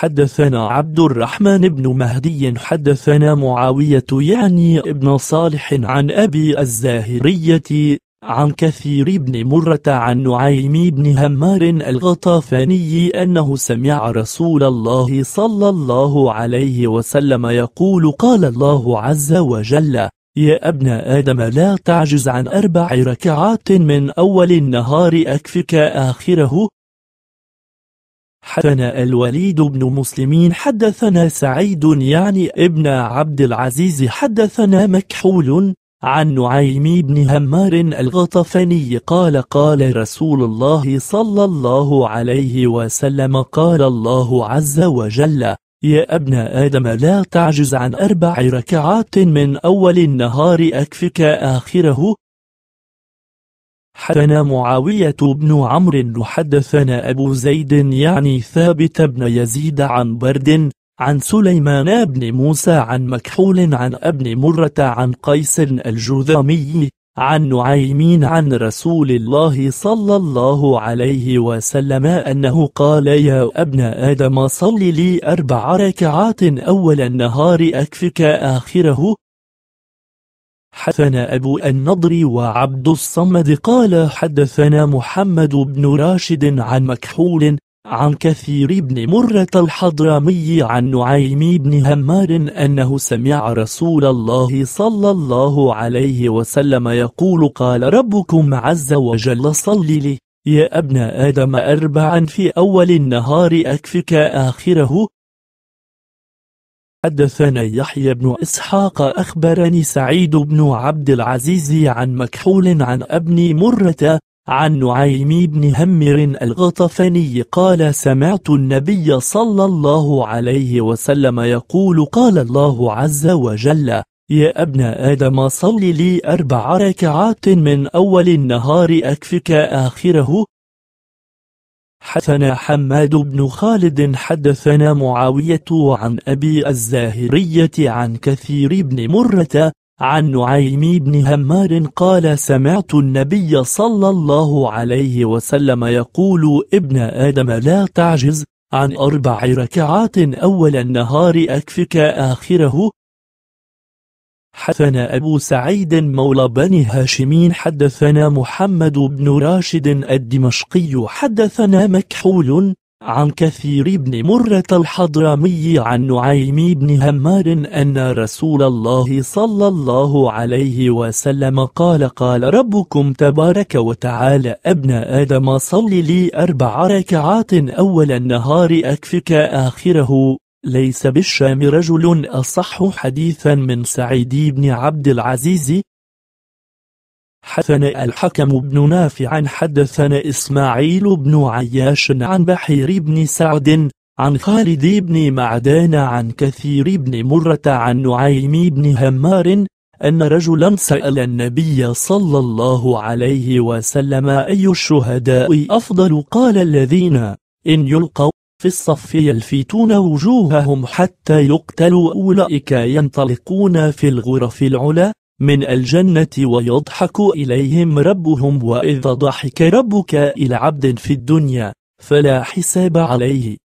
حدثنا عبد الرحمن بن مهدي حدثنا معاوية يعني ابن صالح عن أبي الزاهرية عن كثير بن مرة عن نعيم بن همار الغطافاني أنه سمع رسول الله صلى الله عليه وسلم يقول قال الله عز وجل يا ابن آدم لا تعجز عن أربع ركعات من أول النهار أكفك آخره حدثنا الوليد بن مسلمين حدثنا سعيد يعني ابن عبد العزيز حدثنا مكحول عن نعيم بن همار الغطفاني قال قال رسول الله صلى الله عليه وسلم قال الله عز وجل يا ابن آدم لا تعجز عن أربع ركعات من أول النهار أكفك آخره حدثنا معاوية بن عمرو حدثنا أبو زيد يعني ثابت بن يزيد عن برد عن سليمان بن موسى عن مكحول عن ابن مرة عن قيس الجذامي عن نعيمين عن رسول الله صلى الله عليه وسلم أنه قال يا ابن آدم صل لي أربع ركعات أول النهار أكفك آخره حدثنا أبو النضر وعبد الصمد قال حدثنا محمد بن راشد عن مكحول عن كثير بن مرة الحضرمي عن نعيم بن همار أنه سمع رسول الله صلى الله عليه وسلم يقول قال ربكم عز وجل صل لي يا ابن آدم أربعا في أول النهار أكفك آخره حدثنا يحيى بن إسحاق أخبرني سعيد بن عبد العزيز عن مكحول عن أبن مرة عن نعيم بن همر الغطفني قال سمعت النبي صلى الله عليه وسلم يقول قال الله عز وجل يا ابن آدم صل لي أربع ركعات من أول النهار أكفك آخره حدثنا حماد بن خالد حدثنا معاوية عن أبي الزاهرية عن كثير بن مرة عن نعيم بن همار قال سمعت النبي صلى الله عليه وسلم يقول ابن آدم لا تعجز عن أربع ركعات أول النهار أكفك آخره حدثنا أبو سعيد مولى بني هاشم حدثنا محمد بن راشد الدمشقي حدثنا مكحول عن كثير بن مرة الحضرمي عن نعيم بن همار أن رسول الله صلى الله عليه وسلم قال قال ربكم تبارك وتعالى ابن آدم صل لي أربع ركعات أول النهار أكفك آخره ليس بالشام رجل أصح حديثا من سعيد بن عبد العزيز حدثنا الحكم بن نافع حدثنا إسماعيل بن عياش عن بحير بن سعد عن خالد بن معدان عن كثير بن مرة عن نعيم بن همار أن رجلا سأل النبي صلى الله عليه وسلم أي الشهداء أفضل قال الذين إن يلقوا في الصف يلفتون وجوههم حتى يقتلوا أولئك ينطلقون في الغرف العلا من الجنة ويضحك إليهم ربهم وإذا ضحك ربك إلى عبد في الدنيا فلا حساب عليه